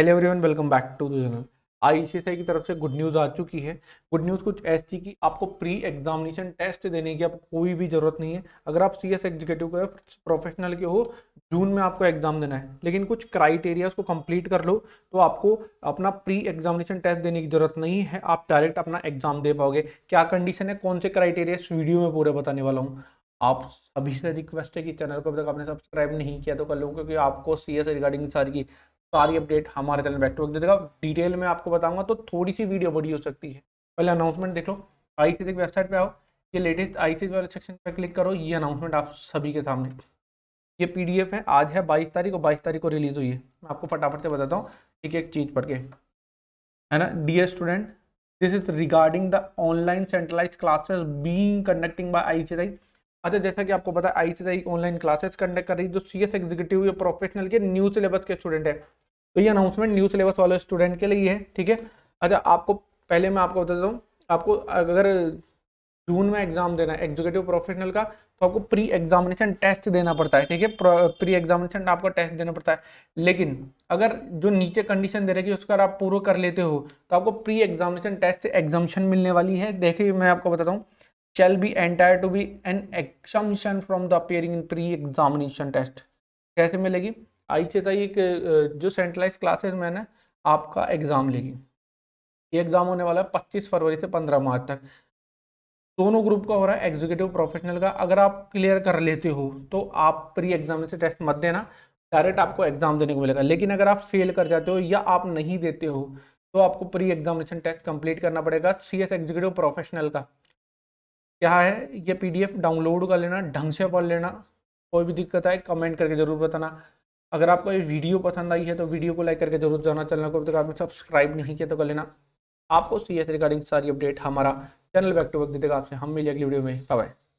hello everyone welcome back to the channel ICSI की तरफ से गुड न्यूज़ आ चुकी है गुड न्यूज़ कुछ ऐसी कि आपको प्री एग्जामिनेशन टेस्ट देने की आपको कोई भी ज़रूरत नहीं है अगर आप सीएस एग्जीक्यूटिव के प्रोफेशनल के हो जून में आपको एग्ज़ाम देना है लेकिन कुछ क्राइटेरिया उसको कंप्लीट कर लो तो आपको अपना प्री एग्जामिनेशन टेस्ट देने की ज़रूरत नहीं है आप डायरेक्ट अपना एग्ज़ाम दे पाओगे क्या कंडीशन है कौन से क्राइटेरिया इस वीडियो में पूरे बताने वाला हूँ आप सभी से रिक्वेस्ट है कि चैनल को अभी तक आपने सब्सक्राइब नहीं किया तो कर लो क्योंकि आपको सी रिगार्डिंग सारी की सारी अपडेट हमारे चैनल बैक टू बैक देगा डिटेल में आपको बताऊंगा तो थोड़ी सी वीडियो बड़ी हो सकती है पहले अनाउंसमेंट देख लो आई सी वेबसाइट पे आओ ये लेटेस्ट आई सी वाले सेक्शन पर क्लिक करो ये अनाउंसमेंट आप सभी के सामने ये पीडीएफ है आज है बाईस तारीख और बाईस तारीख को रिलीज हुई है मैं आपको फटाफट से बताता हूँ एक एक चीज़ पढ़ के है ना the student this is regarding the online centralise classes being conducting by I अच्छा जैसा कि आपको पता है I C online classes conduct कर रही है जो सी एस एग्जीक्यूटिव या प्रोफेशनल के न्यू सिलेबस के स्टूडेंट है तो ये अनाउंसमेंट न्यू सिलेबस वाले स्टूडेंट के लिए है ठीक है अच्छा आपको पहले मैं आपको बता दूँ आपको अगर जून में एग्जाम देना है एग्जीक्यूटिव प्रोफेशनल का तो आपको प्री एग्जामिनेशन टेस्ट देना पड़ता है ठीक है प्री एग्जामिनेशन आपको टेस्ट देना पड़ता है लेकिन अगर जो नीचे कंडीशन दे रहेगी उसका आप पूरा कर लेते हो तो आपको प्री एग्जामिनेशन टेस्ट से मिलने वाली है देखिए मैं आपको बताता हूँ shall be entitled to be an exemption from the appearing in pre examination test कैसे मिलेगी आई से था जो सेंट्रलाइज क्लासेज में ना आपका एग्ज़ाम लेगी ये एग्ज़ाम होने वाला है 25 फरवरी से 15 मार्च तक दोनों ग्रुप का हो रहा है एग्जीक्यूटिव प्रोफेशनल का अगर आप क्लियर कर लेते हो तो आप प्री एग्जामिनेशन टेस्ट मत देना डायरेक्ट आपको एग्ज़ाम देने को मिलेगा लेकिन अगर आप फेल कर जाते हो या आप नहीं देते हो तो आपको प्री एग्जामिनेशन टेस्ट कंप्लीट करना पड़ेगा सी एस एग्जीक्यूटिव प्रोफेशनल का क्या है ये पीडीएफ डाउनलोड कर लेना ढंग से पढ़ लेना कोई भी दिक्कत आए कमेंट करके ज़रूर बताना अगर आपको ये वीडियो पसंद आई है तो वीडियो को लाइक करके जरूर जाना चैनल को अभी तक आपने सब्सक्राइब नहीं किया तो कर लेना आपको सी एस रिगार्डिंग सारी अपडेट हमारा चैनल बैक टू बैक देगा आपसे हम मिले अगली वीडियो में है